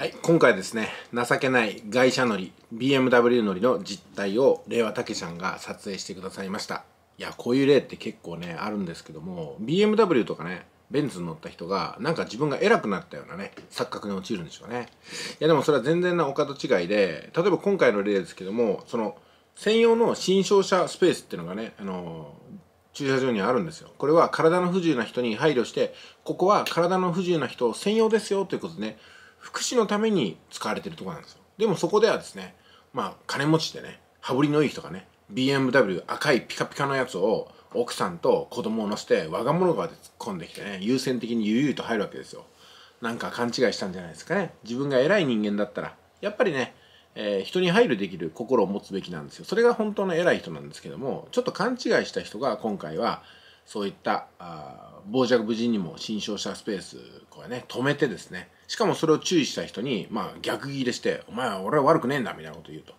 はい、今回ですね情けない外車乗り BMW 乗りの実態を令和たけちゃんが撮影してくださいましたいやこういう例って結構ねあるんですけども BMW とかねベンツに乗った人がなんか自分が偉くなったようなね錯覚に陥るんでしょうねいやでもそれは全然なお方違いで例えば今回の例ですけどもその専用の新商車スペースっていうのがねあの駐車場にあるんですよ。これは体の不自由な人に配慮して、ここは体の不自由な人専用ですよということでね、福祉のために使われてるとこなんですよでもそこではですねまあ金持ちでね羽振りのいい人がね BMW 赤いピカピカのやつを奥さんと子供を乗せて我が物顔で突っ込んできてね優先的に悠々と入るわけですよなんか勘違いしたんじゃないですかね自分が偉い人間だったらやっぱりね、えー、人に配慮できる心を持つべきなんですよそれが本当の偉い人なんですけどもちょっと勘違いした人が今回はそういったあ傍若無人にも新商者スペースこれね止めてですねしかもそれを注意した人に、まあ、逆ギレして「お前は俺は悪くねえんだ」みたいなこと言うと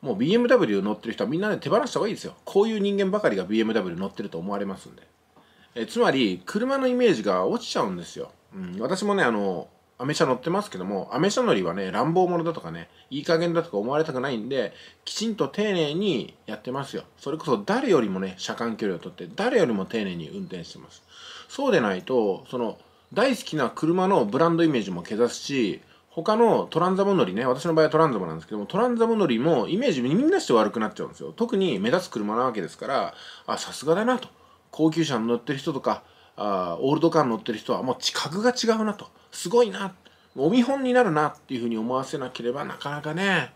もう BMW 乗ってる人はみんなで手放した方がいいですよこういう人間ばかりが BMW 乗ってると思われますんでえつまり車のイメージが落ちちゃうんですよ、うん、私もねあのアメ車乗ってますけども、アメ車乗りはね、乱暴者だとかね、いい加減だとか思われたくないんで、きちんと丁寧にやってますよ。それこそ誰よりもね、車間距離をとって、誰よりも丁寧に運転してます。そうでないと、その、大好きな車のブランドイメージも消すし、他のトランザモ乗りね、私の場合はトランザモなんですけども、トランザモ乗りもイメージみんなして悪くなっちゃうんですよ。特に目立つ車なわけですから、あ、さすがだなと。高級車に乗ってる人とか、あオールドカーに乗ってる人はもう知覚が違うなとすごいなお見本になるなっていうふうに思わせなければなかなかね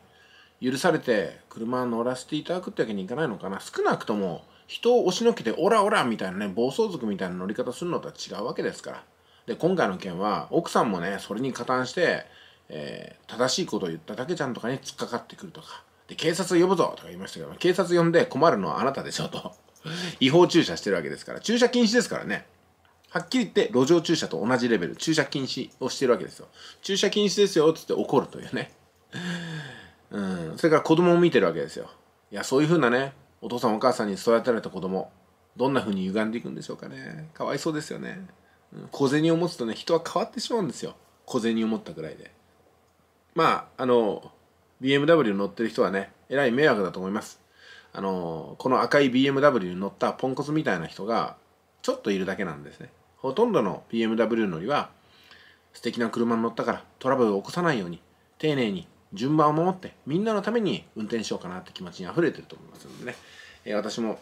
許されて車乗らせていただくってわけにいかないのかな少なくとも人を押しのけてオラオラみたいなね暴走族みたいな乗り方するのとは違うわけですからで今回の件は奥さんもねそれに加担して、えー、正しいことを言っただけちゃんとかに突っかかってくるとかで警察呼ぶぞとか言いましたけど警察呼んで困るのはあなたでしょと 違法駐車してるわけですから駐車禁止ですからねはっきり言って路上駐車と同じレベル、駐車禁止をしてるわけですよ。駐車禁止ですよ、つって怒るというね。うん。それから子供を見てるわけですよ。いや、そういうふうなね、お父さんお母さんに育てられた子供、どんなふうに歪んでいくんでしょうかね。かわいそうですよね。うん、小銭を持つとね、人は変わってしまうんですよ。小銭を持ったぐらいで。まあ、あの、BMW に乗ってる人はね、えらい迷惑だと思います。あの、この赤い BMW に乗ったポンコツみたいな人が、ちょっといるだけなんですね。ほとんどの BMW 乗りは素敵な車に乗ったからトラブルを起こさないように丁寧に順番を守ってみんなのために運転しようかなって気持ちに溢れてると思いますのでね、えー、私も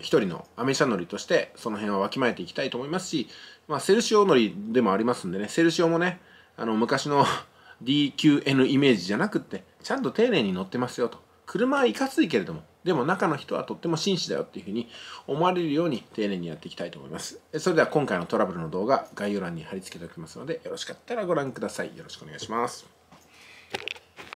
一人のアメ車乗りとしてその辺はわきまえていきたいと思いますし、まあ、セルシオ乗りでもありますんでねセルシオもねあの昔の DQN イメージじゃなくってちゃんと丁寧に乗ってますよと車はいかついけれどもでも中の人はとっても紳士だよっていうふうに思われるように丁寧にやっていきたいと思います。それでは今回のトラブルの動画、概要欄に貼り付けておきますので、よろしかったらご覧ください。よろしくお願いします。